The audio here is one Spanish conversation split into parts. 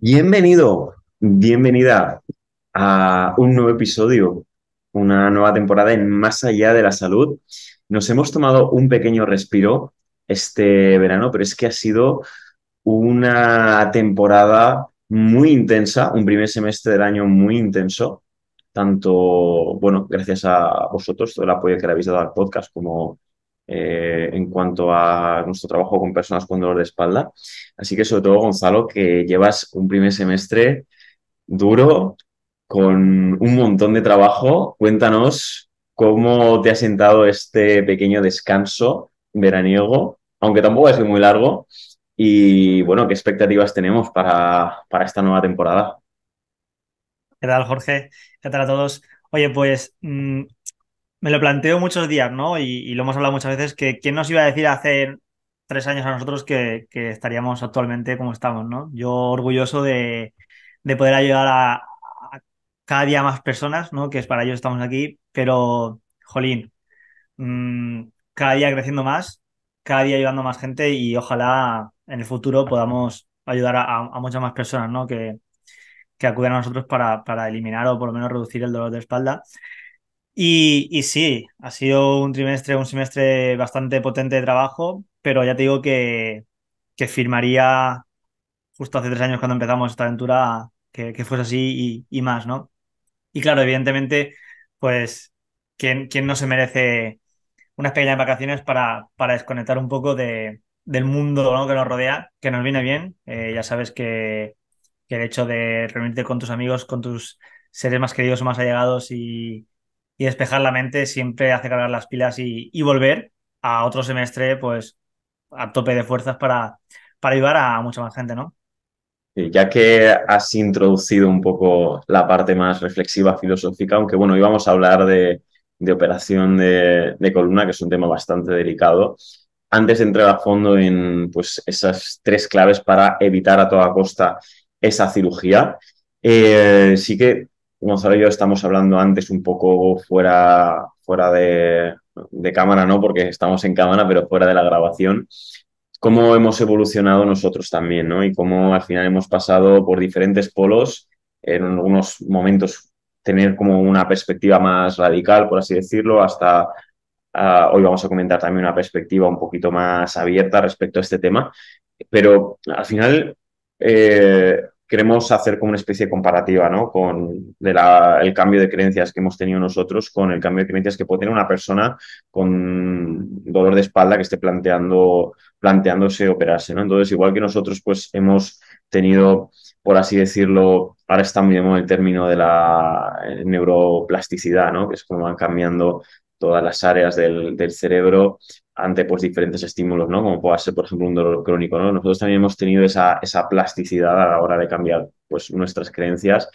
Bienvenido, bienvenida a un nuevo episodio, una nueva temporada en Más allá de la salud. Nos hemos tomado un pequeño respiro este verano, pero es que ha sido una temporada muy intensa, un primer semestre del año muy intenso, tanto, bueno, gracias a vosotros, todo el apoyo que le habéis dado al podcast, como eh, en cuanto a nuestro trabajo con personas con dolor de espalda. Así que sobre todo, Gonzalo, que llevas un primer semestre duro, con un montón de trabajo. Cuéntanos cómo te ha sentado este pequeño descanso veraniego, aunque tampoco es muy largo. Y bueno, ¿qué expectativas tenemos para, para esta nueva temporada? ¿Qué tal, Jorge? ¿Qué tal a todos? Oye, pues mm, me lo planteo muchos días, ¿no? Y, lo hemos hablado muchas veces, que quién nos iba a decir hace tres años a nosotros que, estaríamos actualmente como estamos, ¿no? Yo orgulloso de, poder ayudar a, cada día más personas, ¿no? Que es para ello estamos aquí, pero, jolín, mm, cada día creciendo más, cada día ayudando más gente y ojalá en el futuro podamos ayudar a, muchas más personas, ¿no? Que, que acudan a nosotros para, para eliminar o por lo menos reducir el dolor de espalda. Y, y, sí, ha sido un trimestre, un semestre bastante potente de trabajo, pero ya te digo que, firmaría justo hace tres años cuando empezamos esta aventura que, que fuese así y, más, ¿no? Y claro, evidentemente, pues, ¿quién, no se merece unas pequeñas vacaciones para, para desconectar un poco de, del mundo que nos rodea, que nos viene bien? Eh, ya sabes que, que el hecho de reunirte con tus amigos, con tus seres más queridos o más allegados y y despejar la mente siempre hace cargar las pilas y, volver a otro semestre, pues a tope de fuerzas para, para ayudar a mucha más gente, ¿no? Ya que has introducido un poco la parte más reflexiva, filosófica, aunque bueno, íbamos a hablar de, operación de, columna, que es un tema bastante delicado. Antes de entrar a fondo en pues, esas tres claves para evitar a toda costa esa cirugía, eh, sí que Gonzalo y yo estamos hablando antes un poco fuera, fuera de, cámara, ¿no? Porque estamos en cámara, pero fuera de la grabación. Cómo hemos evolucionado nosotros también, ¿no? Y cómo al final hemos pasado por diferentes polos, en algunos momentos tener como una perspectiva más radical, por así decirlo, hasta ah, hoy vamos a comentar también una perspectiva un poquito más abierta respecto a este tema. Pero al final eh, queremos hacer como una especie de comparativa, ¿no? Con el cambio de creencias que hemos tenido nosotros con el cambio de creencias que puede tener una persona con dolor de espalda que esté planteando, planteándose operarse, ¿no? Entonces, igual que nosotros, pues hemos tenido, por así decirlo, ahora estamos en el término de la eh, neuroplasticidad, ¿no? Que es como van cambiando todas las áreas del cerebro ante pues, diferentes estímulos, ¿no? Como puede ser, por ejemplo, un dolor crónico, ¿no? Nosotros también hemos tenido esa, esa plasticidad a la hora de cambiar pues, nuestras creencias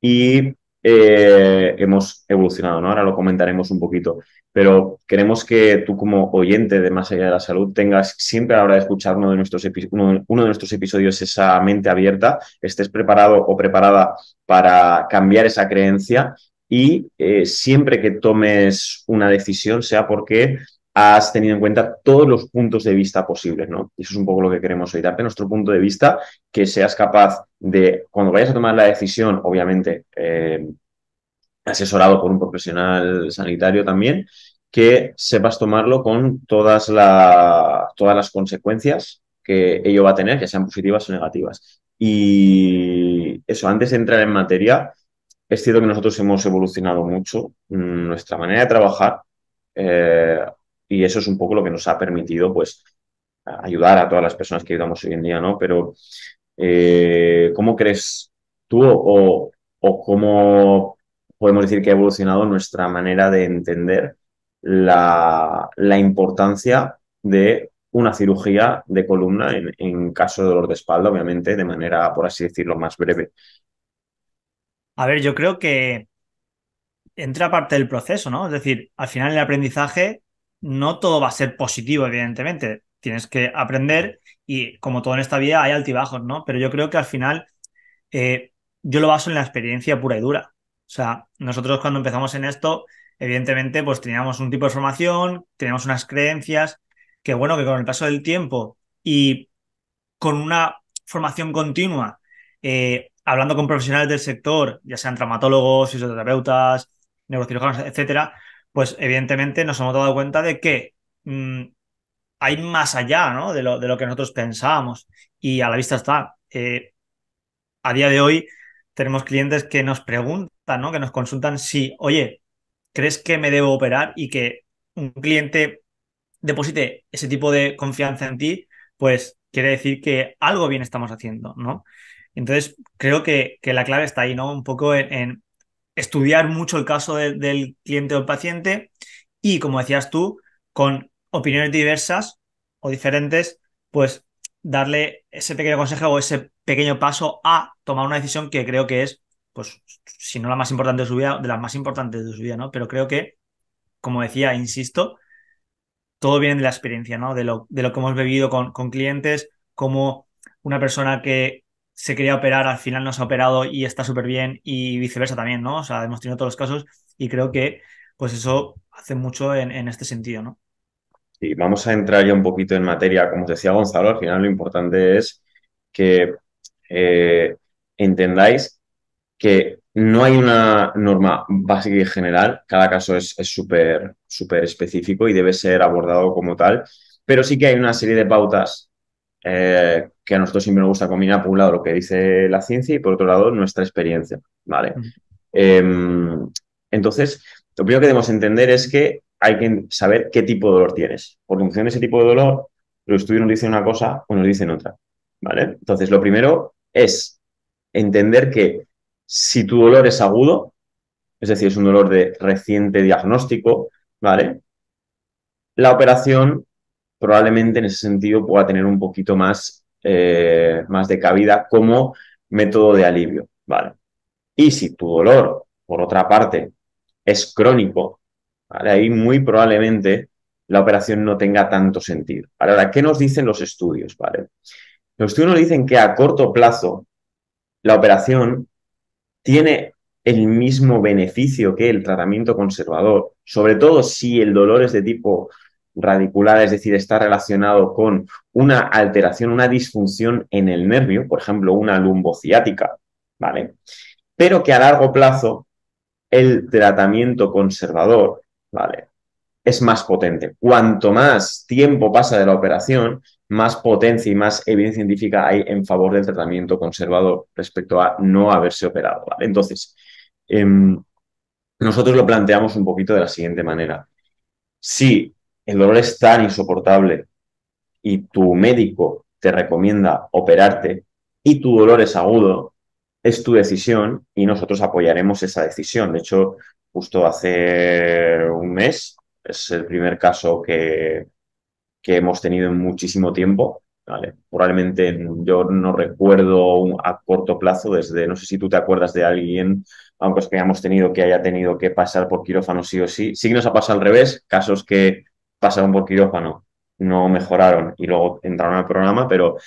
y eh, hemos evolucionado, ¿no? Ahora lo comentaremos un poquito, pero queremos que tú como oyente de Más Allá de la Salud tengas siempre a la hora de escuchar uno de nuestros, uno, de nuestros episodios esa mente abierta, estés preparado o preparada para cambiar esa creencia y eh, siempre que tomes una decisión sea porque has tenido en cuenta todos los puntos de vista posibles, ¿no? Y eso es un poco lo que queremos hoy, darte nuestro punto de vista, que seas capaz de, cuando vayas a tomar la decisión, obviamente, eh, asesorado por un profesional sanitario también, que sepas tomarlo con todas, todas las consecuencias que ello va a tener, ya sean positivas o negativas. Y eso, antes de entrar en materia, es cierto que nosotros hemos evolucionado mucho mm, nuestra manera de trabajar. Eh, y eso es un poco lo que nos ha permitido, pues, ayudar a todas las personas que ayudamos hoy en día, ¿no? Pero, eh, ¿cómo crees tú o, cómo podemos decir que ha evolucionado nuestra manera de entender la, importancia de una cirugía de columna en, en, caso de dolor de espalda, obviamente, de manera, por así decirlo, más breve. A ver, yo creo que entra parte del proceso, ¿no? Es decir, al final el aprendizaje no todo va a ser positivo, evidentemente. Tienes que aprender y como todo en esta vida hay altibajos, ¿no? Pero yo creo que al final eh, yo lo baso en la experiencia pura y dura. O sea, nosotros cuando empezamos en esto, evidentemente, pues teníamos un tipo de formación, teníamos unas creencias, que bueno, que con el paso del tiempo y con una formación continua, eh, hablando con profesionales del sector, ya sean traumatólogos, fisioterapeutas, neurocirujanos, etcétera, pues evidentemente nos hemos dado cuenta de que mm, hay más allá ¿no? de, lo, de, lo, que nosotros pensábamos y a la vista está. Eh, a día de hoy tenemos clientes que nos preguntan, ¿no? que nos consultan si, oye, ¿crees que me debo operar y que un cliente deposite ese tipo de confianza en ti? Pues quiere decir que algo bien estamos haciendo, ¿no? Entonces, creo que, que la clave está ahí, ¿no? Un poco en estudiar mucho el caso del cliente o el paciente y, como decías tú, con opiniones diversas o diferentes, pues darle ese pequeño consejo o ese pequeño paso a tomar una decisión que creo que es, pues, si no la más importante de su vida, de las más importantes de su vida, ¿no? Pero creo que, como decía, insisto, todo viene de la experiencia, ¿no? De lo, de lo que hemos vivido con, con clientes, como una persona que se quería operar, al final no se ha operado y está súper bien y viceversa también, ¿no? O sea, hemos tenido todos los casos y creo que pues eso hace mucho en, este sentido, ¿no? Sí, vamos a entrar ya un poquito en materia. Como te decía Gonzalo, al final lo importante es que eh, entendáis que no hay una norma básica y general, cada caso es súper específico y debe ser abordado como tal, pero sí que hay una serie de pautas eh, que a nosotros siempre nos gusta combinar, por un lado, lo que dice la ciencia y por otro lado, nuestra experiencia, ¿vale? Mm. Em, entonces, lo primero que debemos entender es que hay que saber qué tipo de dolor tienes, Por función de ese tipo de dolor, los estudios nos dicen una cosa o nos dicen otra, ¿vale? Entonces, lo primero es entender que si tu dolor es agudo, es decir, es un dolor de reciente diagnóstico, ¿vale? La operación probablemente en ese sentido pueda tener un poquito más eh, más de cabida como método de alivio. ¿vale? Y si tu dolor, por otra parte, es crónico, ¿vale? ahí muy probablemente la operación no tenga tanto sentido. Ahora, ¿qué nos dicen los estudios? ¿vale? Los estudios nos dicen que a corto plazo la operación tiene el mismo beneficio que el tratamiento conservador, sobre todo si el dolor es de tipo radicular, es decir, está relacionado con una alteración, una disfunción en el nervio, por ejemplo, una lumbociática, ¿vale? Pero que a largo plazo el tratamiento conservador, ¿vale? Es más potente. Cuanto más tiempo pasa de la operación, más potencia y más evidencia científica hay en favor del tratamiento conservador respecto a no haberse operado, ¿vale? Entonces, em, nosotros lo planteamos un poquito de la siguiente manera. Si el dolor es tan insoportable y tu médico te recomienda operarte y tu dolor es agudo, es tu decisión y nosotros apoyaremos esa decisión. De hecho, justo hace un mes, es el primer caso que, que hemos tenido en muchísimo tiempo. ¿vale? Probablemente yo no recuerdo a corto plazo, desde no sé si tú te acuerdas de alguien, aunque que hayamos tenido que haya tenido que pasar por quirófano sí o sí. Sí que nos ha pasado al revés, casos que pasaron por quirófano, no mejoraron y luego entraron al programa, pero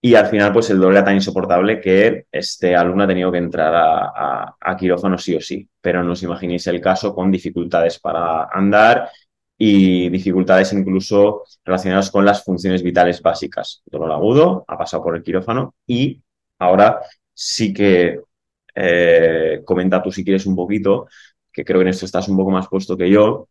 y al final pues el dolor era tan insoportable que este alumno ha tenido que entrar a, quirófano sí o sí, pero no os imaginéis el caso con dificultades para andar y dificultades incluso relacionadas con las funciones vitales básicas. Dolor agudo, ha pasado por el quirófano y ahora sí que eh, comenta tú si quieres un poquito, que creo que en esto estás un poco más puesto que yo,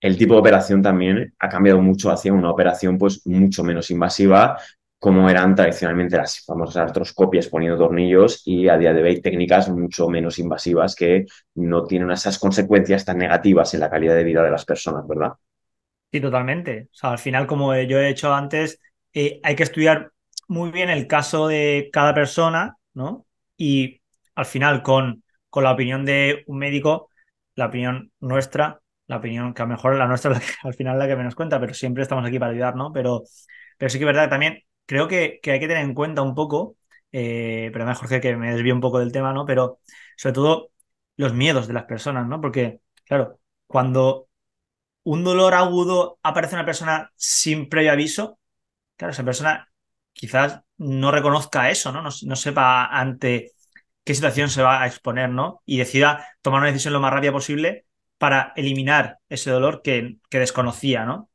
el tipo de operación también ha cambiado mucho hacia una operación pues mucho menos invasiva, como eran tradicionalmente las famosas artroscopias poniendo tornillos y a día de hoy técnicas mucho menos invasivas que no tienen esas consecuencias tan negativas en la calidad de vida de las personas, ¿verdad? Sí, totalmente. O sea, al final, como yo he hecho antes, eh, hay que estudiar muy bien el caso de cada persona, ¿no? Y al final, con, con la opinión de un médico, la opinión nuestra la opinión que a lo mejor la nuestra que, al final la que menos cuenta, pero siempre estamos aquí para ayudar, ¿no? Pero, pero sí que es verdad que también creo que, hay que tener en cuenta un poco, eh, pero mejor Jorge que me desvío un poco del tema, ¿no? Pero sobre todo los miedos de las personas, ¿no? Porque, claro, cuando un dolor agudo aparece en una persona sin previo aviso, claro, esa persona quizás no reconozca eso, ¿no? No, no sepa ante qué situación se va a exponer, ¿no? Y decida tomar una decisión lo más rápida posible para eliminar ese dolor que, desconocía, ¿no?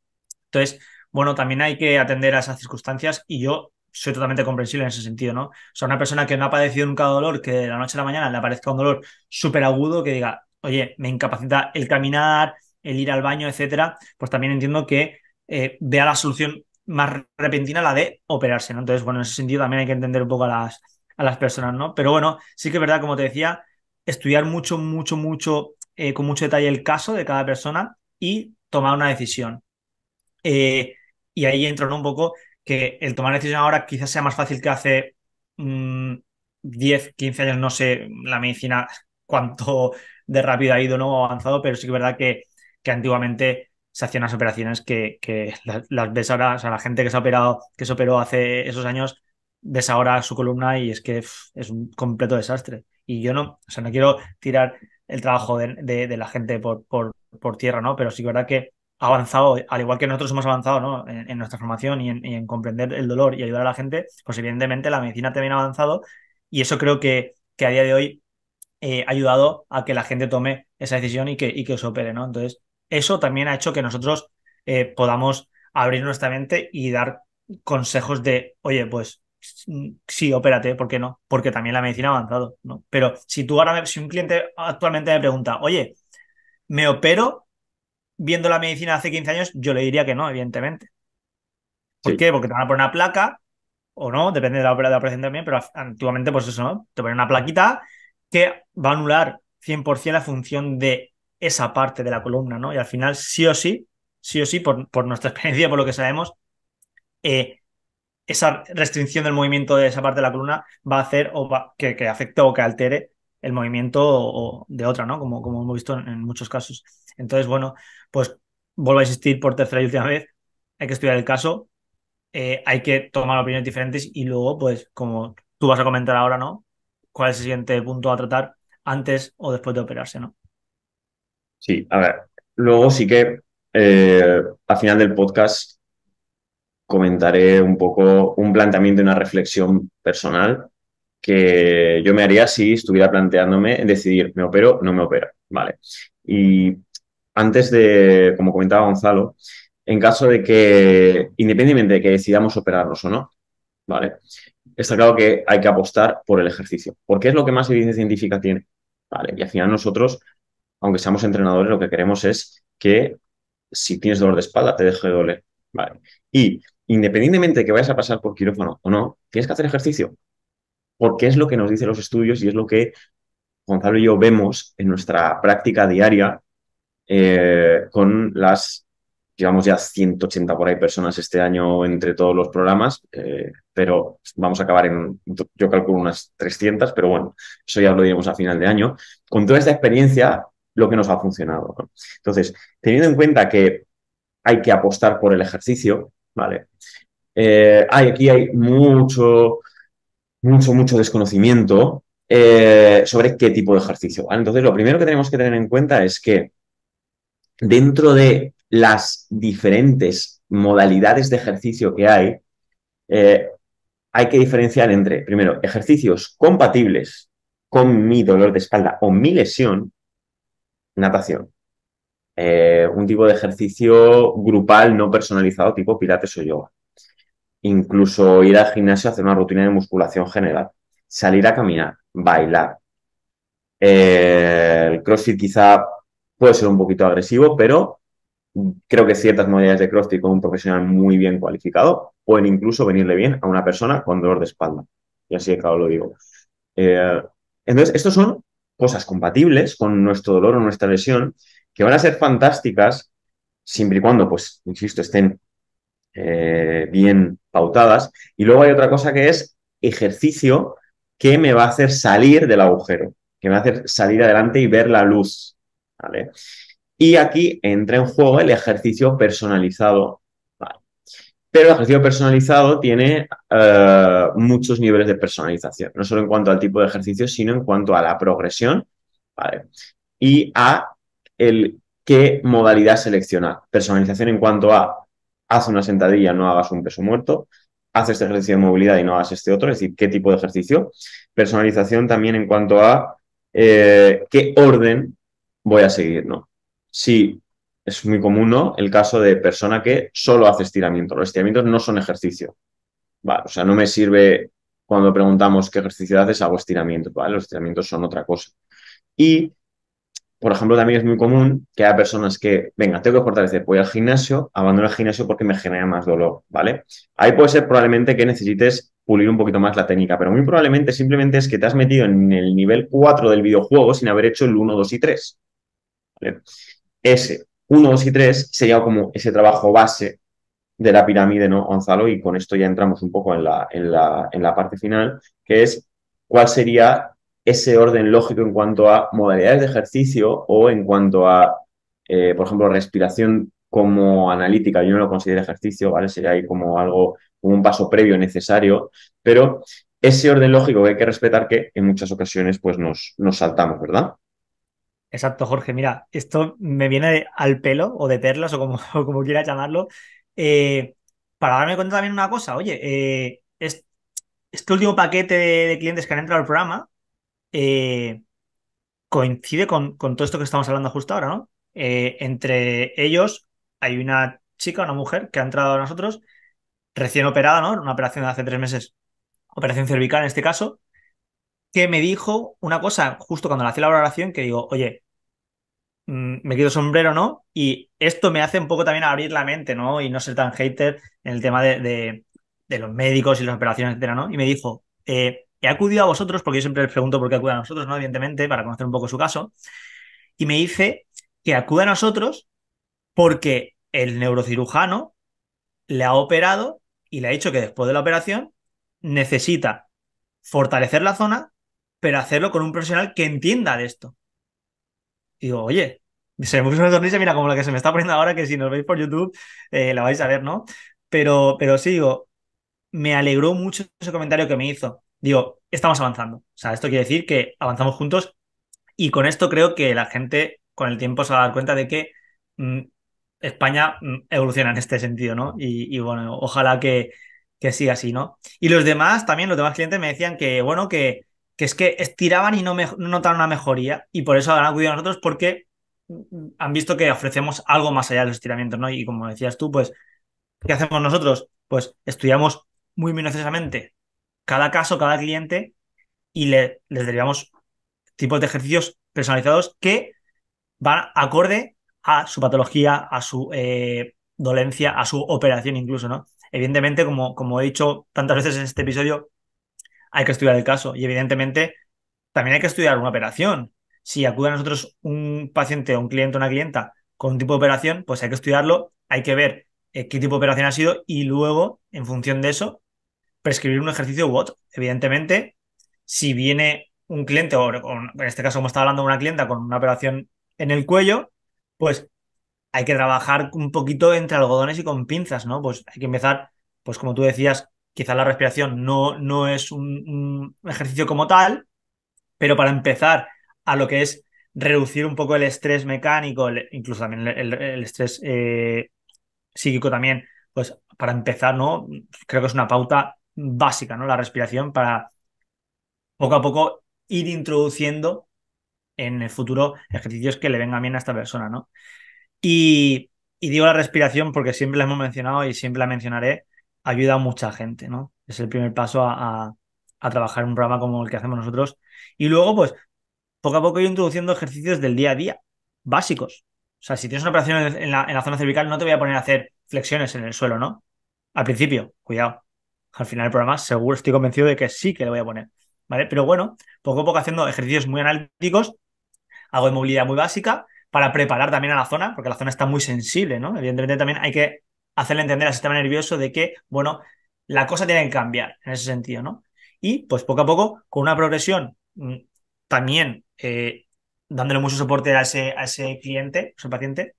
Entonces, bueno, también hay que atender a esas circunstancias y yo soy totalmente comprensible en ese sentido, ¿no? O sea, una persona que no ha padecido nunca dolor, que de la noche a la mañana le aparezca un dolor súper agudo, que diga, oye, me incapacita el caminar, el ir al baño, etcétera, pues también entiendo que eh, vea la solución más repentina, la de operarse, ¿no? Entonces, bueno, en ese sentido también hay que entender un poco a las, a las personas, ¿no? Pero bueno, sí que es verdad, como te decía, estudiar mucho, mucho, mucho eh, con mucho detalle el caso de cada persona y tomar una decisión. Eh, y ahí en un poco que el tomar una decisión ahora quizás sea más fácil que hace 10, mm, 15 años, no sé, la medicina cuánto de rápido ha ido, no avanzado, pero sí que es verdad que, que antiguamente se hacían las operaciones que, las, ves ahora, o sea, la gente que se ha operado, que se operó hace esos años, ves ahora su columna y es que es un completo desastre. Y yo no, o sea, no quiero tirar el trabajo de, la gente por, por, tierra, ¿no? Pero sí que verdad que ha avanzado, al igual que nosotros hemos avanzado ¿no? en, nuestra formación y en, comprender el dolor y ayudar a la gente, pues evidentemente la medicina también ha avanzado y eso creo que, que a día de hoy eh, ha ayudado a que la gente tome esa decisión y que, y que os opere, ¿no? Entonces, eso también ha hecho que nosotros eh, podamos abrir nuestra mente y dar consejos de, oye, pues sí, opérate, ¿por qué no? Porque también la medicina ha avanzado, ¿no? Pero si tú ahora, si un cliente actualmente me pregunta, oye, ¿me opero viendo la medicina hace 15 años? Yo le diría que no, evidentemente. ¿Por qué? Porque te van a poner una placa, o no, depende de la operación también, pero antiguamente, pues eso, ¿no? Te ponen una plaquita que va a anular 100% la función de esa parte de la columna, ¿no? Y al final, sí o sí, sí o sí, por, por nuestra experiencia, por lo que sabemos, eh, esa restricción del movimiento de esa parte de la columna va a hacer o que, que, afecte o que altere el movimiento de otra, ¿no? Como, como hemos visto en, muchos casos. Entonces, bueno, pues vuelvo a insistir por tercera y última vez, hay que estudiar el caso, eh, hay que tomar opiniones diferentes y luego, pues, como tú vas a comentar ahora, ¿no? ¿Cuál es el siguiente punto a tratar antes o después de operarse, ¿no? Sí, a ver, luego sí que eh, al final del podcast comentaré un poco un planteamiento y una reflexión personal que yo me haría si estuviera planteándome decidir, ¿me opero o no me opera Vale. Y antes de, como comentaba Gonzalo, en caso de que, independientemente de que decidamos operarnos o no, ¿vale? Está claro que hay que apostar por el ejercicio, porque es lo que más evidencia científica tiene, ¿vale? Y al final nosotros, aunque seamos entrenadores, lo que queremos es que si tienes dolor de espalda, te deje de doler, ¿vale? Y independientemente de que vayas a pasar por quirófano o no, tienes que hacer ejercicio. Porque es lo que nos dicen los estudios y es lo que Gonzalo y yo vemos en nuestra práctica diaria eh, con las, llevamos ya 180 por ahí personas este año entre todos los programas, eh, pero vamos a acabar en, yo calculo unas 300, pero bueno, eso ya lo diremos a final de año. Con toda esta experiencia, lo que nos ha funcionado. Entonces, teniendo en cuenta que hay que apostar por el ejercicio, ¿vale? Eh, aquí hay mucho, mucho, mucho desconocimiento eh, sobre qué tipo de ejercicio. Entonces, lo primero que tenemos que tener en cuenta es que dentro de las diferentes modalidades de ejercicio que hay, eh, hay que diferenciar entre, primero, ejercicios compatibles con mi dolor de espalda o mi lesión, natación. Eh, un tipo de ejercicio grupal no personalizado tipo pilates o yoga. Incluso ir al gimnasio a hacer una rutina de musculación general. Salir a caminar, bailar. Eh, el CrossFit quizá puede ser un poquito agresivo, pero creo que ciertas modalidades de CrossFit con un profesional muy bien cualificado pueden incluso venirle bien a una persona con dolor de espalda. Y así de claro lo digo. Eh, entonces, estos son cosas compatibles con nuestro dolor o nuestra lesión que van a ser fantásticas siempre y cuando, pues, insisto, estén eh, bien pautadas. Y luego hay otra cosa que es ejercicio que me va a hacer salir del agujero, que me va a hacer salir adelante y ver la luz. ¿vale? Y aquí entra en juego el ejercicio personalizado. Pero el ejercicio personalizado tiene eh, muchos niveles de personalización, no solo en cuanto al tipo de ejercicio, sino en cuanto a la progresión ¿vale? y a el qué modalidad seleccionar. Personalización en cuanto a haz una sentadilla, no hagas un peso muerto, haz este ejercicio de movilidad y no hagas este otro, es decir, qué tipo de ejercicio. Personalización también en cuanto a eh, qué orden voy a seguir, ¿no? es muy común, ¿no? El caso de persona que solo hace estiramiento. Los estiramientos no son ejercicio. Vale, o sea, no me sirve cuando preguntamos qué ejercicio haces, hago estiramiento. Los estiramientos son otra cosa. Y por ejemplo, también es muy común que haya personas que, venga, tengo que fortalecer, voy al gimnasio, abandono el gimnasio porque me genera más dolor, ¿vale? Ahí puede ser probablemente que necesites pulir un poquito más la técnica, pero muy probablemente simplemente es que te has metido en el nivel 4 del videojuego sin haber hecho el 1, 2 y 3. Ese 1, 2 y 3 sería como ese trabajo base de la pirámide, ¿no, Gonzalo? Y con esto ya entramos un poco en la, la, en la parte final, que es cuál sería ese orden lógico en cuanto a modalidades de ejercicio o en cuanto a, eh, por ejemplo, respiración como analítica. Yo no lo considero ejercicio, ¿vale? Sería ahí como algo, como un paso previo necesario, pero ese orden lógico que hay que respetar que en muchas ocasiones pues nos, nos saltamos, ¿verdad? Exacto, Jorge. Mira, esto me viene al pelo o de perlas o como, como quiera llamarlo. Eh, para darme cuenta también una cosa, oye, eh, este último paquete de, de, clientes que han entrado al programa, eh, coincide con, todo esto que estamos hablando justo ahora, ¿no? Eh, entre ellos hay una chica, una mujer que ha entrado a nosotros recién operada, ¿no? Una operación de hace tres meses, operación cervical en este caso, que me dijo una cosa justo cuando le hacía la oración, que digo, oye, mm, me quito sombrero, ¿no? Y esto me hace un poco también abrir la mente, ¿no? Y no ser tan hater en el tema de, los médicos y las operaciones, etcétera, ¿no? Y me dijo, eh, he acudido a vosotros, porque yo siempre les pregunto por qué acude a nosotros, ¿no? Evidentemente, para conocer un poco su caso. Y me dice que acude a nosotros porque el neurocirujano le ha operado y le ha dicho que después de la operación necesita fortalecer la zona, pero hacerlo con un profesional que entienda de esto. Y digo, oye, se me puso una tornilla, mira, como la que se me está poniendo ahora, que si nos veis por YouTube, eh, la vais a ver, ¿no? Pero, pero sí, digo, me alegró mucho ese comentario que me hizo digo, estamos avanzando. O sea, esto quiere decir que avanzamos juntos y con esto creo que la gente con el tiempo se va a dar cuenta de que mm, España mm, evoluciona en este sentido, ¿no? Y, bueno, ojalá que, que, siga así, ¿no? Y los demás, también los demás clientes me decían que, bueno, que, es que estiraban y no, me, una mejoría y por eso han acudido a nosotros porque mm, han visto que ofrecemos algo más allá de los estiramientos, ¿no? Y como decías tú, pues, ¿qué hacemos nosotros? Pues estudiamos muy minuciosamente cada caso, cada cliente, y les derivamos tipos de ejercicios personalizados que van acorde a su patología, a su eh, dolencia, a su operación incluso, ¿no? Evidentemente, como, como he dicho tantas veces en este episodio, hay que estudiar el caso y evidentemente también hay que estudiar una operación. Si acude a nosotros un paciente, un cliente, una clienta con un tipo de operación, pues hay que estudiarlo, hay que ver eh, qué tipo de operación ha sido y luego, en función de eso, prescribir un ejercicio u otro. Evidentemente, si viene un cliente, o, en este caso, como estaba hablando, una clienta con una operación en el cuello, pues hay que trabajar un poquito entre algodones y con pinzas, ¿no? Pues hay que empezar, pues como tú decías, quizás la respiración no, no es un, ejercicio como tal, pero para empezar a lo que es reducir un poco el estrés mecánico, incluso también el, estrés eh, psíquico también, pues para empezar, ¿no? Creo que es una pauta básica, ¿no? La respiración para poco a poco ir introduciendo en el futuro ejercicios que le vengan bien a esta persona, ¿no? Y, digo la respiración porque siempre la hemos mencionado y siempre la mencionaré, ayuda a mucha gente, ¿no? Es el primer paso a, trabajar un programa como el que hacemos nosotros. Y luego, pues, poco a poco ir introduciendo ejercicios del día a día, básicos. O sea, si tienes una operación en la, en la zona cervical, no te voy a poner a hacer flexiones en el suelo, ¿no? Al principio, cuidado al final del programa seguro estoy convencido de que sí que le voy a poner. ¿Vale? Pero bueno, poco a poco haciendo ejercicios muy analíticos, hago de movilidad muy básica para preparar también a la zona, porque la zona está muy sensible, ¿no? Evidentemente también hay que hacerle entender al sistema nervioso de que, bueno, la cosa tiene que cambiar en ese sentido, ¿no? Y pues poco a poco, con una progresión mm, también eh, dándole mucho soporte a ese, a ese cliente, a ese paciente,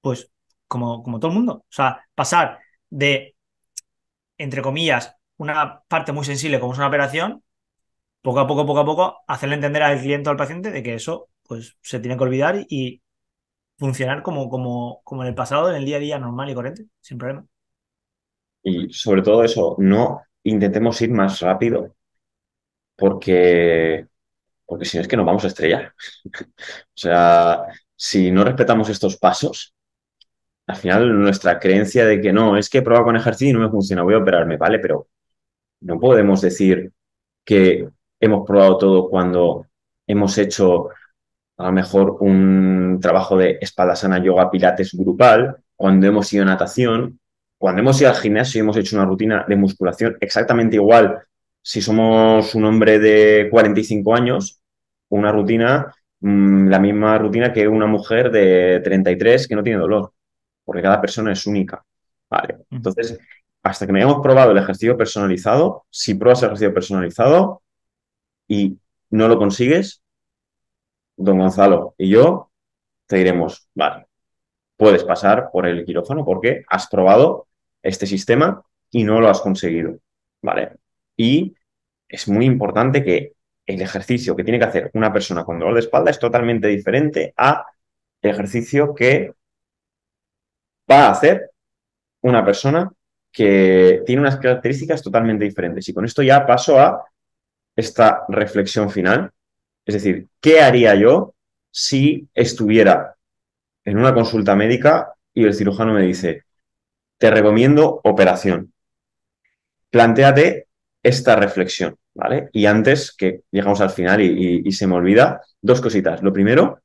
pues como, como todo el mundo. O sea, pasar de entre comillas, una parte muy sensible como es una operación, poco a poco, poco a poco, hacerle entender al cliente o al paciente de que eso pues, se tiene que olvidar y funcionar como, como, como en el pasado, en el día a día normal y corriente, sin problema. Y sobre todo eso, no intentemos ir más rápido, porque, porque si no es que nos vamos a estrellar. o sea, si no respetamos estos pasos, al final nuestra creencia de que no, es que he probado con ejercicio y no me funciona, voy a operarme, ¿vale? Pero no podemos decir que hemos probado todo cuando hemos hecho a lo mejor un trabajo de espalda sana, yoga, pilates grupal, cuando hemos ido a natación, cuando hemos ido al gimnasio y hemos hecho una rutina de musculación exactamente igual si somos un hombre de 45 años, una rutina, mm, la misma rutina que una mujer de 33 que no tiene dolor porque cada persona es única. Vale. Entonces, hasta que no hayamos probado el ejercicio personalizado, si pruebas el ejercicio personalizado y no lo consigues, don Gonzalo y yo te diremos, vale, puedes pasar por el quirófano porque has probado este sistema y no lo has conseguido. Vale. Y es muy importante que el ejercicio que tiene que hacer una persona con dolor de espalda es totalmente diferente a ejercicio que va a hacer una persona que tiene unas características totalmente diferentes. Y con esto ya paso a esta reflexión final. Es decir, ¿qué haría yo si estuviera en una consulta médica y el cirujano me dice, te recomiendo operación? Plantéate esta reflexión, ¿vale? Y antes que llegamos al final y se me olvida, dos cositas. Lo primero,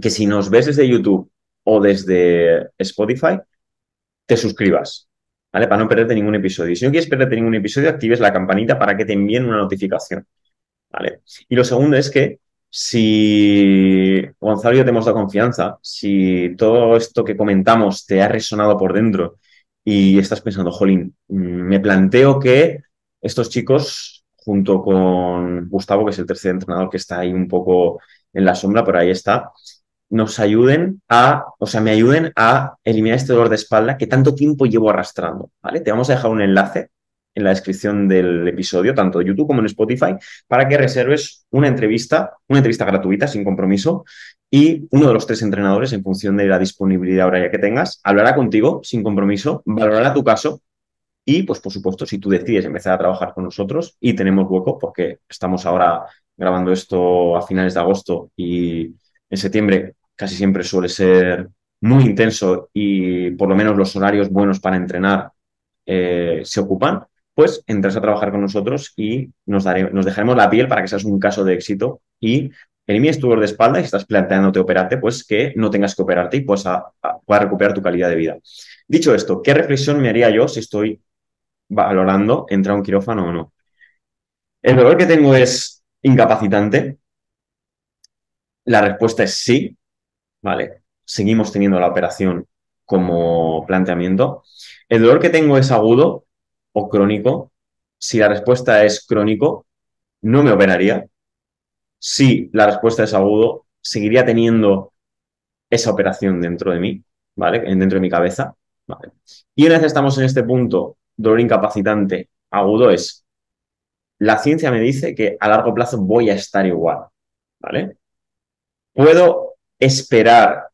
que si nos ves desde YouTube o desde Spotify, te suscribas, ¿vale? Para no perderte ningún episodio. Y si no quieres perderte ningún episodio, actives la campanita para que te envíen una notificación, ¿vale? Y lo segundo es que si Gonzalo y te hemos dado confianza, si todo esto que comentamos te ha resonado por dentro y estás pensando, jolín, mm, me planteo que estos chicos, junto con Gustavo, que es el tercer entrenador que está ahí un poco en la sombra, pero ahí está, nos ayuden a, o sea, me ayuden a eliminar este dolor de espalda que tanto tiempo llevo arrastrando, ¿vale? Te vamos a dejar un enlace en la descripción del episodio, tanto de YouTube como en Spotify, para que reserves una entrevista, una entrevista gratuita, sin compromiso, y uno de los tres entrenadores, en función de la disponibilidad horaria que tengas, hablará contigo sin compromiso, valorará tu caso y, pues, por supuesto, si tú decides empezar a trabajar con nosotros y tenemos hueco, porque estamos ahora grabando esto a finales de agosto y en septiembre casi siempre suele ser muy intenso y por lo menos los horarios buenos para entrenar eh, se ocupan, pues entras a trabajar con nosotros y nos, dejaremos la piel para que seas un caso de éxito y en mi dolor de espalda y estás planteándote operarte, pues que no tengas que operarte y pues a, puedas recuperar tu calidad de vida. Dicho esto, ¿qué reflexión me haría yo si estoy valorando entrar a un quirófano o no? El dolor que tengo es incapacitante, la respuesta es sí, ¿vale? Seguimos teniendo la operación como planteamiento. ¿El dolor que tengo es agudo o crónico? Si la respuesta es crónico, no me operaría. Si la respuesta es agudo, seguiría teniendo esa operación dentro de mí, ¿vale? Dentro de mi cabeza. ¿vale? Y una vez estamos en este punto, dolor incapacitante agudo es, la ciencia me dice que a largo plazo voy a estar igual, ¿vale? ¿Puedo esperar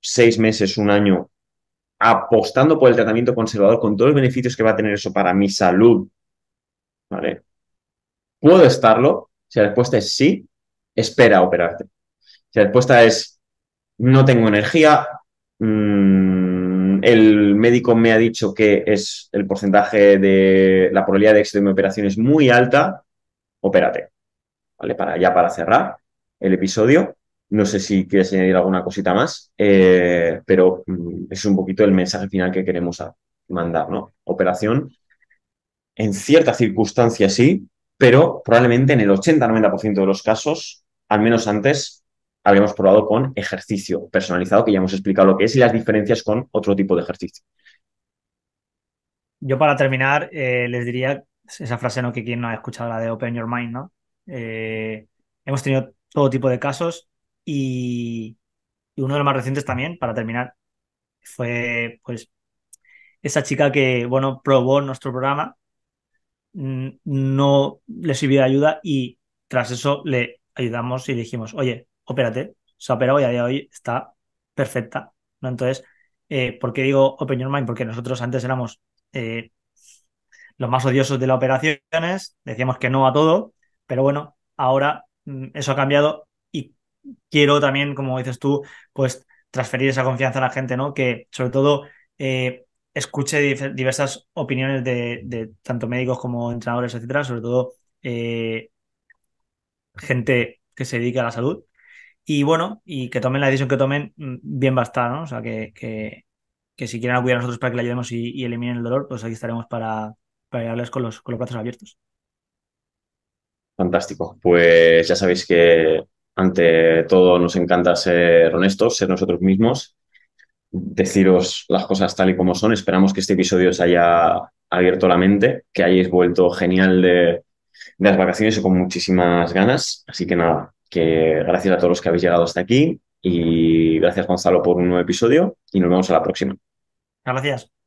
seis meses, un año, apostando por el tratamiento conservador con todos los beneficios que va a tener eso para mi salud? ¿Vale? ¿Puedo estarlo? Si la respuesta es sí, espera a operarte. Si la respuesta es no tengo energía, mm, el médico me ha dicho que es el porcentaje de la probabilidad de éxito de mi operación es muy alta, opérate. ¿Vale? Para ya para cerrar el episodio. No sé si quieres añadir alguna cosita más, eh, pero mm, es un poquito el mensaje final que queremos mandar, ¿no? Operación, en ciertas circunstancias sí, pero probablemente en el 80-90% de los casos, al menos antes, habíamos probado con ejercicio personalizado, que ya hemos explicado lo que es y las diferencias con otro tipo de ejercicio. Yo para terminar eh, les diría esa frase, ¿no? Que quien no ha escuchado la de Open Your Mind, ¿no? Eh, hemos tenido todo tipo de casos y, uno de los más recientes también, para terminar, fue pues esa chica que, bueno, probó nuestro programa, mm, no le sirvió de ayuda y tras eso le ayudamos y dijimos, oye, opérate, se ha operado y a día de hoy está perfecta, Entonces, eh, ¿por qué digo Open Your Mind? Porque nosotros antes éramos eh, los más odiosos de las operaciones, decíamos que no a todo, pero bueno, ahora Mm, eso ha cambiado y quiero también, como dices tú, pues transferir esa confianza a la gente, ¿no? Que sobre todo eh, escuche diversas opiniones de, tanto médicos como entrenadores, etcétera, sobre todo eh, gente que se dedica a la salud. Y bueno, y que tomen la decisión que tomen, mm, bien va a ¿no? O sea, que, que, si quieren acudir a nosotros para que le ayudemos y, eliminen el dolor, pues aquí estaremos para, para ayudarles con los, con los brazos abiertos. Fantástico. Pues ya sabéis que ante todo nos encanta ser honestos, ser nosotros mismos, deciros las cosas tal y como son. Esperamos que este episodio os haya abierto la mente, que hayáis vuelto genial de, las vacaciones y con muchísimas ganas. Así que nada, que gracias a todos los que habéis llegado hasta aquí y gracias Gonzalo por un nuevo episodio y nos vemos a la próxima. Gracias.